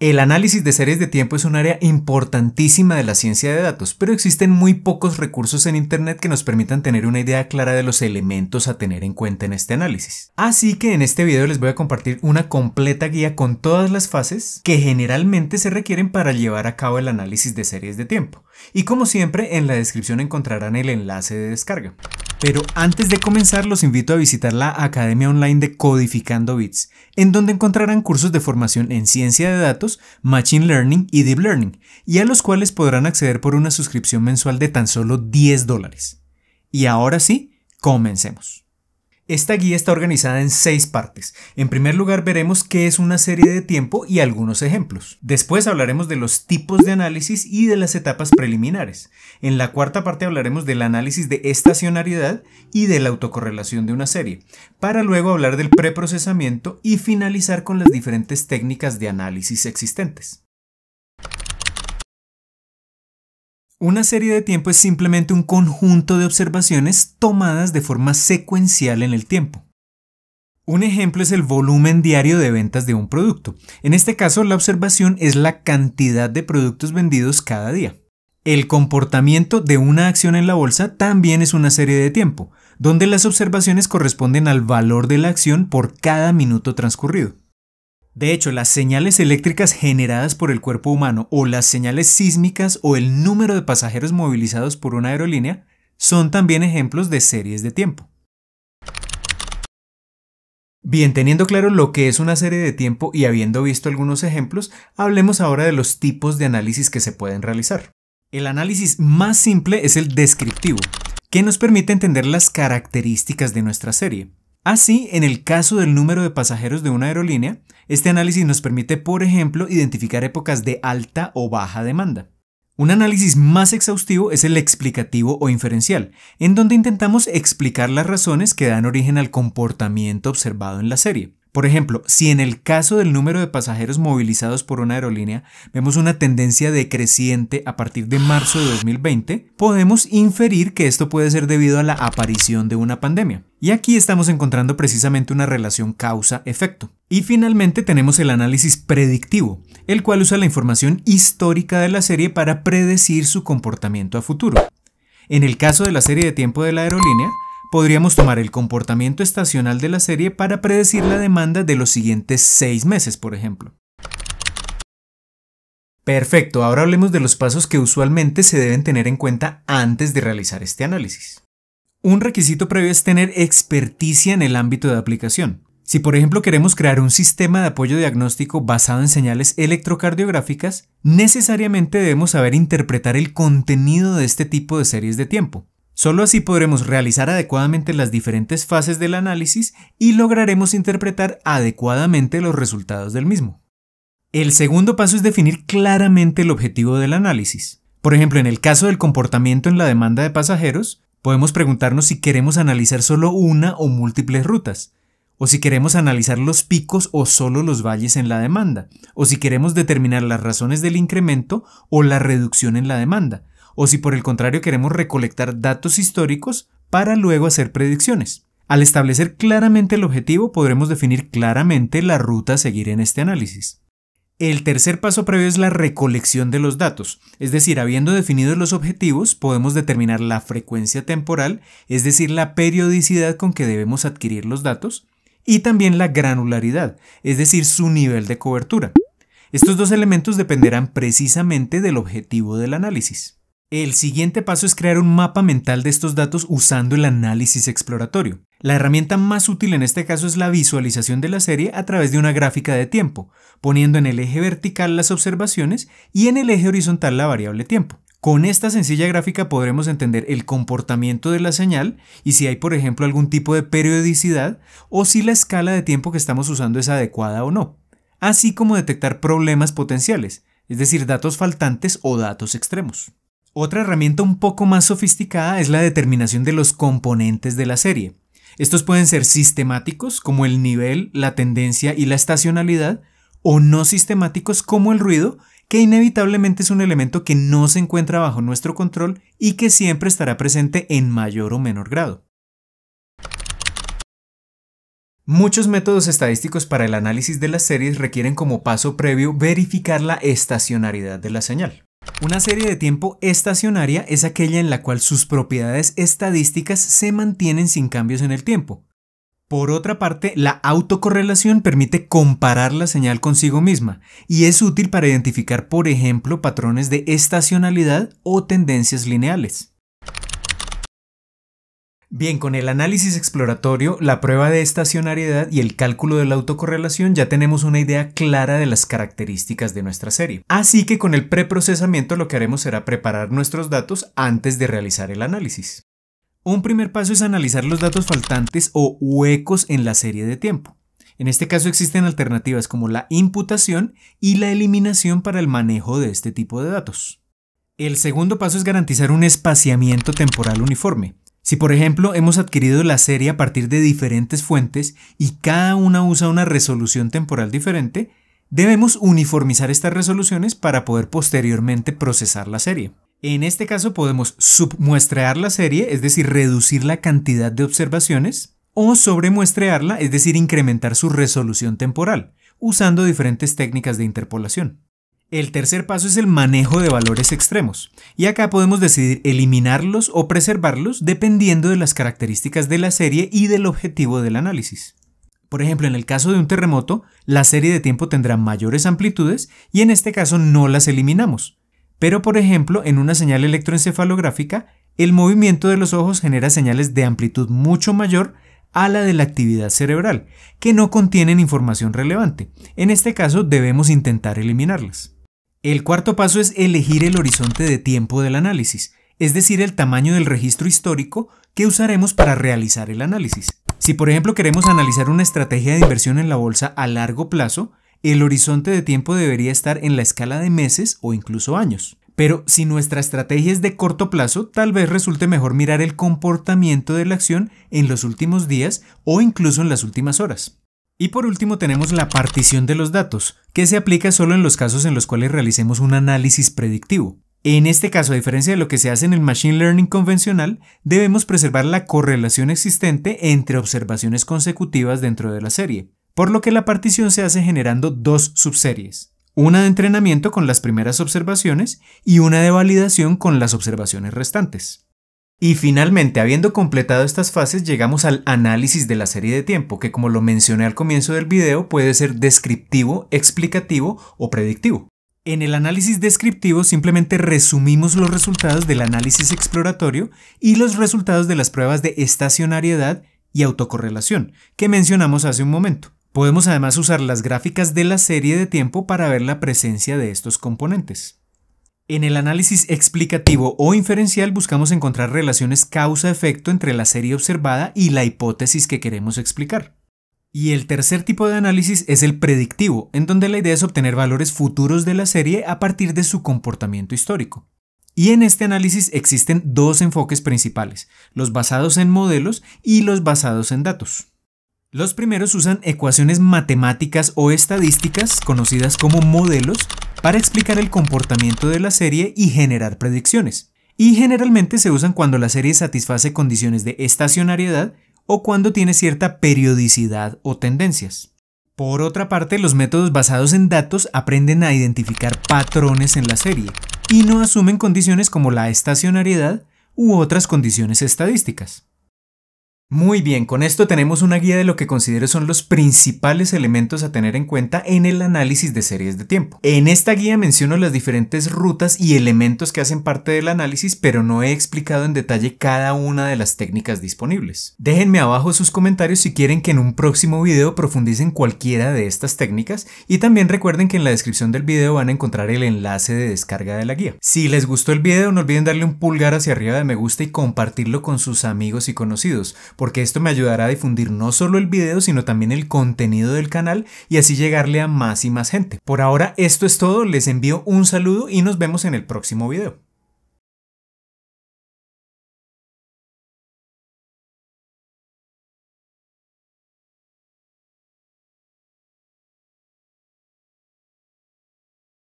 El análisis de series de tiempo es un área importantísima de la ciencia de datos, pero existen muy pocos recursos en Internet que nos permitan tener una idea clara de los elementos a tener en cuenta en este análisis. Así que en este video les voy a compartir una completa guía con todas las fases que generalmente se requieren para llevar a cabo el análisis de series de tiempo. Y como siempre, en la descripción encontrarán el enlace de descarga. Pero antes de comenzar los invito a visitar la Academia Online de Codificando Bits, en donde encontrarán cursos de formación en ciencia de datos, machine learning y deep learning, y a los cuales podrán acceder por una suscripción mensual de tan solo 10 dólares. Y ahora sí, comencemos. Esta guía está organizada en seis partes. En primer lugar veremos qué es una serie de tiempo y algunos ejemplos. Después hablaremos de los tipos de análisis y de las etapas preliminares. En la cuarta parte hablaremos del análisis de estacionariedad y de la autocorrelación de una serie, para luego hablar del preprocesamiento y finalizar con las diferentes técnicas de análisis existentes. Una serie de tiempo es simplemente un conjunto de observaciones tomadas de forma secuencial en el tiempo. Un ejemplo es el volumen diario de ventas de un producto. En este caso, la observación es la cantidad de productos vendidos cada día. El comportamiento de una acción en la bolsa también es una serie de tiempo, donde las observaciones corresponden al valor de la acción por cada minuto transcurrido. De hecho, las señales eléctricas generadas por el cuerpo humano o las señales sísmicas o el número de pasajeros movilizados por una aerolínea son también ejemplos de series de tiempo. Bien, teniendo claro lo que es una serie de tiempo y habiendo visto algunos ejemplos, hablemos ahora de los tipos de análisis que se pueden realizar. El análisis más simple es el descriptivo, que nos permite entender las características de nuestra serie. Así, en el caso del número de pasajeros de una aerolínea, este análisis nos permite, por ejemplo, identificar épocas de alta o baja demanda. Un análisis más exhaustivo es el explicativo o inferencial, en donde intentamos explicar las razones que dan origen al comportamiento observado en la serie. Por ejemplo, si en el caso del número de pasajeros movilizados por una aerolínea vemos una tendencia decreciente a partir de marzo de 2020, podemos inferir que esto puede ser debido a la aparición de una pandemia. Y aquí estamos encontrando precisamente una relación causa-efecto. Y finalmente tenemos el análisis predictivo, el cual usa la información histórica de la serie para predecir su comportamiento a futuro. En el caso de la serie de tiempo de la aerolínea, podríamos tomar el comportamiento estacional de la serie para predecir la demanda de los siguientes seis meses, por ejemplo. Perfecto, ahora hablemos de los pasos que usualmente se deben tener en cuenta antes de realizar este análisis. Un requisito previo es tener experticia en el ámbito de aplicación. Si por ejemplo queremos crear un sistema de apoyo diagnóstico basado en señales electrocardiográficas, necesariamente debemos saber interpretar el contenido de este tipo de series de tiempo, Solo así podremos realizar adecuadamente las diferentes fases del análisis y lograremos interpretar adecuadamente los resultados del mismo. El segundo paso es definir claramente el objetivo del análisis. Por ejemplo, en el caso del comportamiento en la demanda de pasajeros, podemos preguntarnos si queremos analizar solo una o múltiples rutas, o si queremos analizar los picos o solo los valles en la demanda, o si queremos determinar las razones del incremento o la reducción en la demanda, o si por el contrario queremos recolectar datos históricos para luego hacer predicciones. Al establecer claramente el objetivo podremos definir claramente la ruta a seguir en este análisis. El tercer paso previo es la recolección de los datos, es decir, habiendo definido los objetivos, podemos determinar la frecuencia temporal, es decir, la periodicidad con que debemos adquirir los datos, y también la granularidad, es decir, su nivel de cobertura. Estos dos elementos dependerán precisamente del objetivo del análisis. El siguiente paso es crear un mapa mental de estos datos usando el análisis exploratorio. La herramienta más útil en este caso es la visualización de la serie a través de una gráfica de tiempo, poniendo en el eje vertical las observaciones y en el eje horizontal la variable tiempo. Con esta sencilla gráfica podremos entender el comportamiento de la señal y si hay por ejemplo algún tipo de periodicidad o si la escala de tiempo que estamos usando es adecuada o no, así como detectar problemas potenciales, es decir, datos faltantes o datos extremos. Otra herramienta un poco más sofisticada es la determinación de los componentes de la serie. Estos pueden ser sistemáticos, como el nivel, la tendencia y la estacionalidad, o no sistemáticos, como el ruido, que inevitablemente es un elemento que no se encuentra bajo nuestro control y que siempre estará presente en mayor o menor grado. Muchos métodos estadísticos para el análisis de las series requieren como paso previo verificar la estacionalidad de la señal. Una serie de tiempo estacionaria es aquella en la cual sus propiedades estadísticas se mantienen sin cambios en el tiempo. Por otra parte, la autocorrelación permite comparar la señal consigo misma y es útil para identificar, por ejemplo, patrones de estacionalidad o tendencias lineales. Bien, con el análisis exploratorio, la prueba de estacionariedad y el cálculo de la autocorrelación ya tenemos una idea clara de las características de nuestra serie. Así que con el preprocesamiento lo que haremos será preparar nuestros datos antes de realizar el análisis. Un primer paso es analizar los datos faltantes o huecos en la serie de tiempo. En este caso existen alternativas como la imputación y la eliminación para el manejo de este tipo de datos. El segundo paso es garantizar un espaciamiento temporal uniforme. Si por ejemplo hemos adquirido la serie a partir de diferentes fuentes y cada una usa una resolución temporal diferente, debemos uniformizar estas resoluciones para poder posteriormente procesar la serie. En este caso podemos submuestrear la serie, es decir, reducir la cantidad de observaciones, o sobremuestrearla, es decir, incrementar su resolución temporal, usando diferentes técnicas de interpolación. El tercer paso es el manejo de valores extremos, y acá podemos decidir eliminarlos o preservarlos dependiendo de las características de la serie y del objetivo del análisis. Por ejemplo, en el caso de un terremoto, la serie de tiempo tendrá mayores amplitudes y en este caso no las eliminamos. Pero por ejemplo, en una señal electroencefalográfica, el movimiento de los ojos genera señales de amplitud mucho mayor a la de la actividad cerebral, que no contienen información relevante. En este caso, debemos intentar eliminarlas. El cuarto paso es elegir el horizonte de tiempo del análisis, es decir, el tamaño del registro histórico que usaremos para realizar el análisis. Si por ejemplo queremos analizar una estrategia de inversión en la bolsa a largo plazo, el horizonte de tiempo debería estar en la escala de meses o incluso años. Pero si nuestra estrategia es de corto plazo, tal vez resulte mejor mirar el comportamiento de la acción en los últimos días o incluso en las últimas horas. Y por último tenemos la partición de los datos, que se aplica solo en los casos en los cuales realicemos un análisis predictivo. En este caso, a diferencia de lo que se hace en el Machine Learning convencional, debemos preservar la correlación existente entre observaciones consecutivas dentro de la serie, por lo que la partición se hace generando dos subseries, una de entrenamiento con las primeras observaciones y una de validación con las observaciones restantes. Y finalmente, habiendo completado estas fases, llegamos al análisis de la serie de tiempo, que como lo mencioné al comienzo del video, puede ser descriptivo, explicativo o predictivo. En el análisis descriptivo simplemente resumimos los resultados del análisis exploratorio y los resultados de las pruebas de estacionariedad y autocorrelación, que mencionamos hace un momento. Podemos además usar las gráficas de la serie de tiempo para ver la presencia de estos componentes. En el análisis explicativo o inferencial buscamos encontrar relaciones causa-efecto entre la serie observada y la hipótesis que queremos explicar. Y el tercer tipo de análisis es el predictivo, en donde la idea es obtener valores futuros de la serie a partir de su comportamiento histórico. Y en este análisis existen dos enfoques principales, los basados en modelos y los basados en datos. Los primeros usan ecuaciones matemáticas o estadísticas, conocidas como modelos, para explicar el comportamiento de la serie y generar predicciones. Y generalmente se usan cuando la serie satisface condiciones de estacionariedad o cuando tiene cierta periodicidad o tendencias. Por otra parte, los métodos basados en datos aprenden a identificar patrones en la serie y no asumen condiciones como la estacionariedad u otras condiciones estadísticas. Muy bien, con esto tenemos una guía de lo que considero son los principales elementos a tener en cuenta en el análisis de series de tiempo. En esta guía menciono las diferentes rutas y elementos que hacen parte del análisis, pero no he explicado en detalle cada una de las técnicas disponibles. Déjenme abajo sus comentarios si quieren que en un próximo video profundicen cualquiera de estas técnicas y también recuerden que en la descripción del video van a encontrar el enlace de descarga de la guía. Si les gustó el video no olviden darle un pulgar hacia arriba de me gusta y compartirlo con sus amigos y conocidos porque esto me ayudará a difundir no solo el video, sino también el contenido del canal y así llegarle a más y más gente. Por ahora esto es todo, les envío un saludo y nos vemos en el próximo video.